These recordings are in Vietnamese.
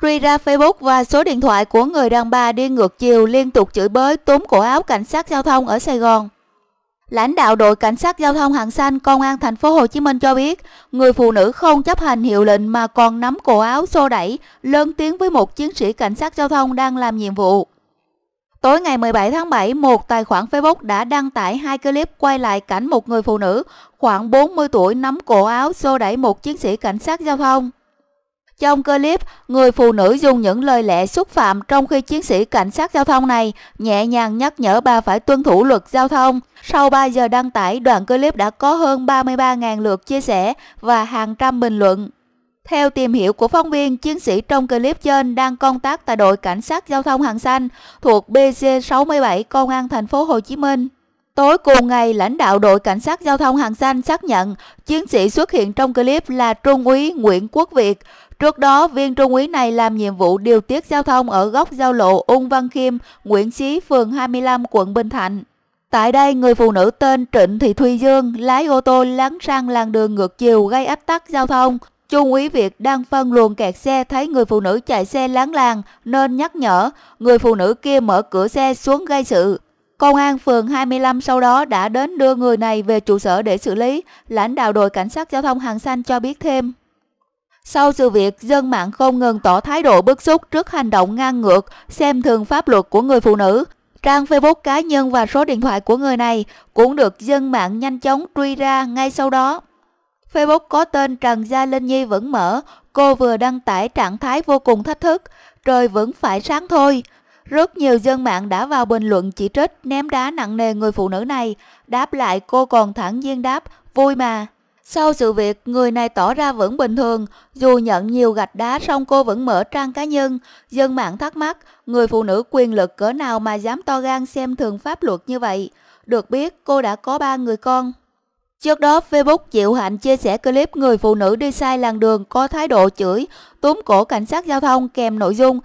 Truy ra Facebook và số điện thoại của người đàn bà đi ngược chiều liên tục chửi bới túm cổ áo cảnh sát giao thông ở Sài Gòn. Lãnh đạo đội cảnh sát giao thông Hàng Xanh Công an thành phố Hồ Chí Minh cho biết, người phụ nữ không chấp hành hiệu lệnh mà còn nắm cổ áo xô đẩy, lớn tiếng với một chiến sĩ cảnh sát giao thông đang làm nhiệm vụ. Tối ngày 17 tháng 7, một tài khoản Facebook đã đăng tải hai clip quay lại cảnh một người phụ nữ khoảng 40 tuổi nắm cổ áo xô đẩy một chiến sĩ cảnh sát giao thông. Trong clip, người phụ nữ dùng những lời lẽ xúc phạm trong khi chiến sĩ cảnh sát giao thông này nhẹ nhàng nhắc nhở bà phải tuân thủ luật giao thông. Sau 3 giờ đăng tải, đoạn clip đã có hơn 33.000 lượt chia sẻ và hàng trăm bình luận. Theo tìm hiểu của phóng viên, chiến sĩ trong clip trên đang công tác tại đội cảnh sát giao thông Hàng Xanh thuộc BC67 Công an thành phố Hồ Chí Minh. Tối cùng ngày, lãnh đạo đội cảnh sát giao thông Hàng Xanh xác nhận chiến sĩ xuất hiện trong clip là Trung úy Nguyễn Quốc Việt, Trước đó, viên trung úy này làm nhiệm vụ điều tiết giao thông ở góc giao lộ Ung Văn Khiêm, Nguyễn Chí, phường 25, quận Bình Thạnh. Tại đây, người phụ nữ tên Trịnh Thị Thuy Dương lái ô tô lấn sang làn đường ngược chiều gây ách tắc giao thông. Trung úy Việt đang phân luồng kẹt xe thấy người phụ nữ chạy xe láng làng nên nhắc nhở người phụ nữ kia mở cửa xe xuống gây sự. Công an phường 25 sau đó đã đến đưa người này về trụ sở để xử lý. Lãnh đạo đội cảnh sát giao thông Hàng Xanh cho biết thêm. Sau sự việc, dân mạng không ngừng tỏ thái độ bức xúc trước hành động ngang ngược, xem thường pháp luật của người phụ nữ. Trang Facebook cá nhân và số điện thoại của người này cũng được dân mạng nhanh chóng truy ra ngay sau đó. Facebook có tên Trần Gia Linh Nhi vẫn mở, cô vừa đăng tải trạng thái vô cùng thách thức, trời vẫn phải sáng thôi. Rất nhiều dân mạng đã vào bình luận chỉ trích ném đá nặng nề người phụ nữ này, đáp lại cô còn thẳng nhiên đáp, vui mà. Sau sự việc, người này tỏ ra vẫn bình thường, dù nhận nhiều gạch đá song cô vẫn mở trang cá nhân. Dân mạng thắc mắc, người phụ nữ quyền lực cỡ nào mà dám to gan xem thường pháp luật như vậy? Được biết, cô đã có ba người con. Trước đó, Facebook chịu hạnh chia sẻ clip người phụ nữ đi sai làn đường có thái độ chửi, túm cổ cảnh sát giao thông kèm nội dung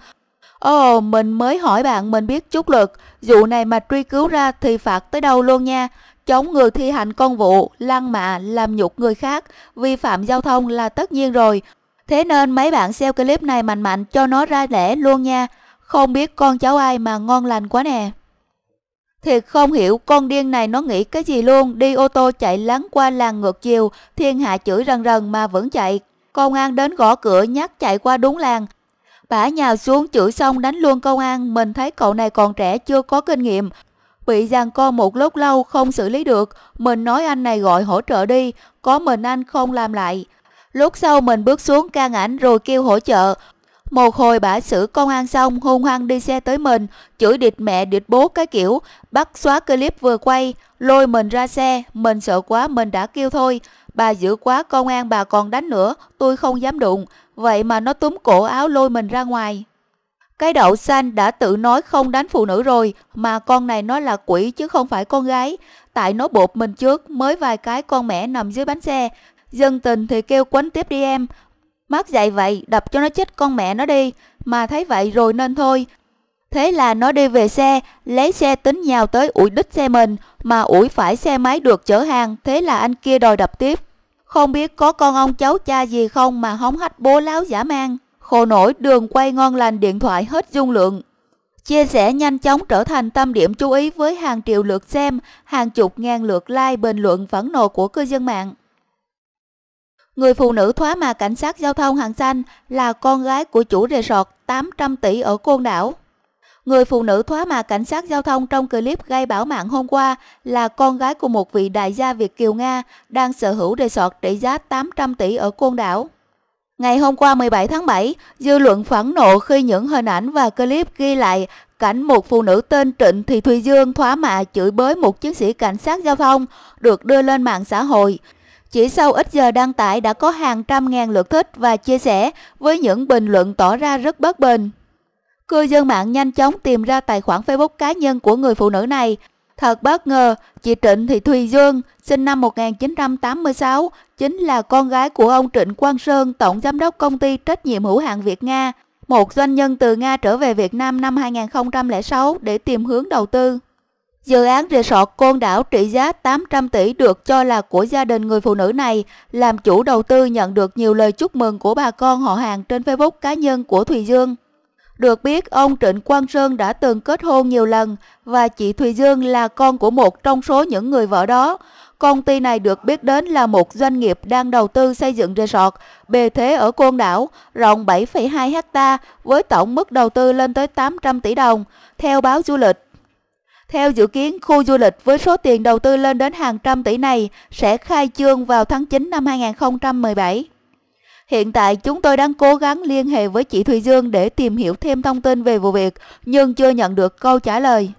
Ồ, mình mới hỏi bạn mình biết chút luật, vụ này mà truy cứu ra thì phạt tới đâu luôn nha chống người thi hành công vụ, lăng mạ, làm nhục người khác, vi phạm giao thông là tất nhiên rồi. Thế nên mấy bạn xem clip này mạnh mạnh cho nó ra lẽ luôn nha. Không biết con cháu ai mà ngon lành quá nè. Thiệt không hiểu con điên này nó nghĩ cái gì luôn, đi ô tô chạy lắng qua làng ngược chiều, thiên hạ chửi rần rần mà vẫn chạy. Công an đến gõ cửa nhắc chạy qua đúng làng. Bả nhào xuống chửi xong đánh luôn công an, mình thấy cậu này còn trẻ chưa có kinh nghiệm, Bị giằng co một lúc lâu không xử lý được, mình nói anh này gọi hỗ trợ đi, có mình anh không làm lại. Lúc sau mình bước xuống can ảnh rồi kêu hỗ trợ. Một hồi bả xử công an xong hung hăng đi xe tới mình, chửi địt mẹ địt bố cái kiểu, bắt xóa clip vừa quay, lôi mình ra xe, mình sợ quá mình đã kêu thôi. Bà giữ quá công an bà còn đánh nữa, tôi không dám đụng, vậy mà nó túm cổ áo lôi mình ra ngoài. Cái đậu xanh đã tự nói không đánh phụ nữ rồi mà con này nó là quỷ chứ không phải con gái. Tại nó bột mình trước mới vài cái con mẹ nằm dưới bánh xe. Dân tình thì kêu quấn tiếp đi em. Mắc dạy vậy đập cho nó chết con mẹ nó đi. Mà thấy vậy rồi nên thôi. Thế là nó đi về xe, lấy xe tính nhào tới ủi đít xe mình mà ủi phải xe máy được chở hàng. Thế là anh kia đòi đập tiếp. Không biết có con ông cháu cha gì không mà hóng hách bố láo giả mang khổ nổi đường quay ngon lành điện thoại hết dung lượng. Chia sẻ nhanh chóng trở thành tâm điểm chú ý với hàng triệu lượt xem, hàng chục ngàn lượt like bình luận phẫn nộ của cư dân mạng. Người phụ nữ thoá mà cảnh sát giao thông hàng xanh là con gái của chủ resort 800 tỷ ở Côn Đảo. Người phụ nữ thoá mà cảnh sát giao thông trong clip gây bão mạng hôm qua là con gái của một vị đại gia Việt Kiều Nga đang sở hữu resort trị giá 800 tỷ ở Côn Đảo. Ngày hôm qua 17 tháng 7, dư luận phẫn nộ khi những hình ảnh và clip ghi lại cảnh một phụ nữ tên Trịnh Thị Thùy Dương thóa mạ chửi bới một chiến sĩ cảnh sát giao thông được đưa lên mạng xã hội. Chỉ sau ít giờ đăng tải đã có hàng trăm ngàn lượt thích và chia sẻ với những bình luận tỏ ra rất bất bình. Cư dân mạng nhanh chóng tìm ra tài khoản Facebook cá nhân của người phụ nữ này – Thật bất ngờ, chị Trịnh Thị Thùy Dương, sinh năm 1986, chính là con gái của ông Trịnh Quang Sơn, tổng giám đốc công ty trách nhiệm hữu hạn Việt Nga, một doanh nhân từ Nga trở về Việt Nam năm 2006 để tìm hướng đầu tư. Dự án resort Côn Đảo trị giá 800 tỷ được cho là của gia đình người phụ nữ này, làm chủ đầu tư nhận được nhiều lời chúc mừng của bà con họ hàng trên Facebook cá nhân của Thùy Dương. Được biết, ông Trịnh Quang Sơn đã từng kết hôn nhiều lần và chị Thùy Dương là con của một trong số những người vợ đó. Công ty này được biết đến là một doanh nghiệp đang đầu tư xây dựng resort bề thế ở Côn Đảo, rộng 7,2 ha với tổng mức đầu tư lên tới 800 tỷ đồng, theo báo du lịch. Theo dự kiến, khu du lịch với số tiền đầu tư lên đến hàng trăm tỷ này sẽ khai trương vào tháng 9 năm 2017. Hiện tại chúng tôi đang cố gắng liên hệ với chị Thùy Dương để tìm hiểu thêm thông tin về vụ việc nhưng chưa nhận được câu trả lời.